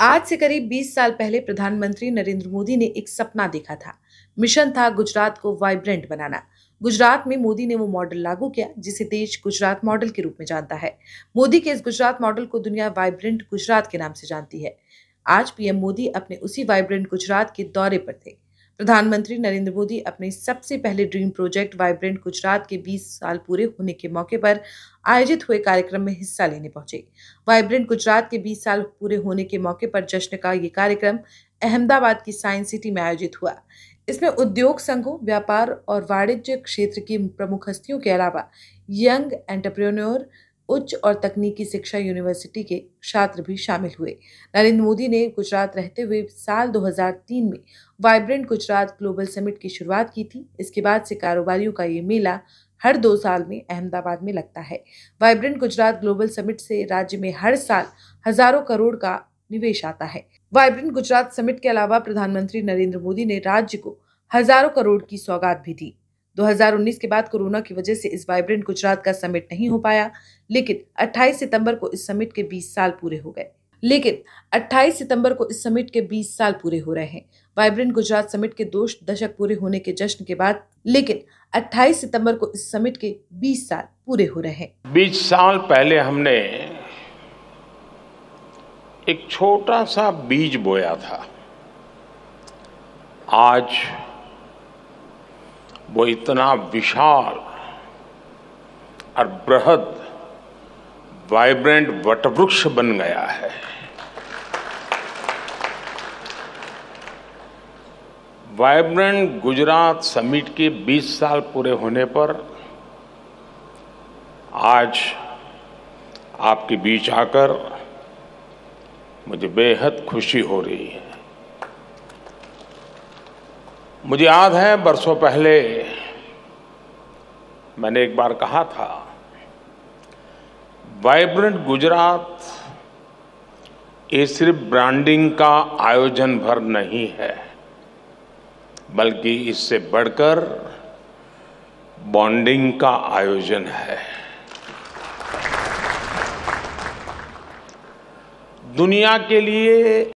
आज से करीब 20 साल पहले प्रधानमंत्री नरेंद्र मोदी ने एक सपना देखा था मिशन था गुजरात को वाइब्रेंट बनाना गुजरात में मोदी ने वो मॉडल लागू किया जिसे देश गुजरात मॉडल के रूप में जानता है मोदी के इस गुजरात मॉडल को दुनिया वाइब्रेंट गुजरात के नाम से जानती है आज पीएम मोदी अपने उसी वाइब्रेंट गुजरात के दौरे पर थे प्रधानमंत्री नरेंद्र मोदी अपने सबसे पहले ड्रीम प्रोजेक्ट वाइब्रेंट गुजरात के 20 साल पूरे होने के मौके पर आयोजित हुए कार्यक्रम में हिस्सा लेने पहुंचे वाइब्रेंट गुजरात के 20 साल पूरे होने के मौके पर जश्न का ये कार्यक्रम अहमदाबाद की साइंस सिटी में आयोजित हुआ इसमें उद्योग संघों व्यापार और वाणिज्य क्षेत्र की प्रमुख हस्तियों के अलावा यंग एंटरप्रेन्योर उच्च और तकनीकी शिक्षा यूनिवर्सिटी के छात्र भी शामिल हुए नरेंद्र मोदी ने गुजरात रहते हुए साल 2003 में वाइब्रेंट गुजरात ग्लोबल समिट की शुरुआत की थी इसके बाद से कारोबारियों का ये मेला हर दो साल में अहमदाबाद में लगता है वाइब्रेंट गुजरात ग्लोबल समिट से राज्य में हर साल हजारों करोड़ का निवेश आता है वाइब्रेंट गुजरात समिट के अलावा प्रधानमंत्री नरेंद्र मोदी ने राज्य को हजारों करोड़ की सौगात भी दी 2019 के बाद कोरोना की वजह से इस वाइब्रेंट गुजरात का समिट नहीं हो पाया लेकिन 28 सितंबर को इस समिट के 20 साल पूरे हो गए लेकिन 28 सितंबर को इस समिट के 20 साल पूरे हो रहे हैं वाइब्रेंट गुजरात समिट के दो दशक पूरे होने के जश्न के बाद लेकिन 28 सितंबर को इस समिट के 20 साल पूरे हो रहे हैं बीस साल पहले हमने एक छोटा सा बीज बोया था आज वो इतना विशाल और बृहद वाइब्रेंट वटवृक्ष बन गया है वाइब्रेंट गुजरात समिट के 20 साल पूरे होने पर आज आपके बीच आकर मुझे बेहद खुशी हो रही है मुझे याद है बरसों पहले मैंने एक बार कहा था वाइब्रेंट गुजरात ये सिर्फ ब्रांडिंग का आयोजन भर नहीं है बल्कि इससे बढ़कर बॉन्डिंग का आयोजन है दुनिया के लिए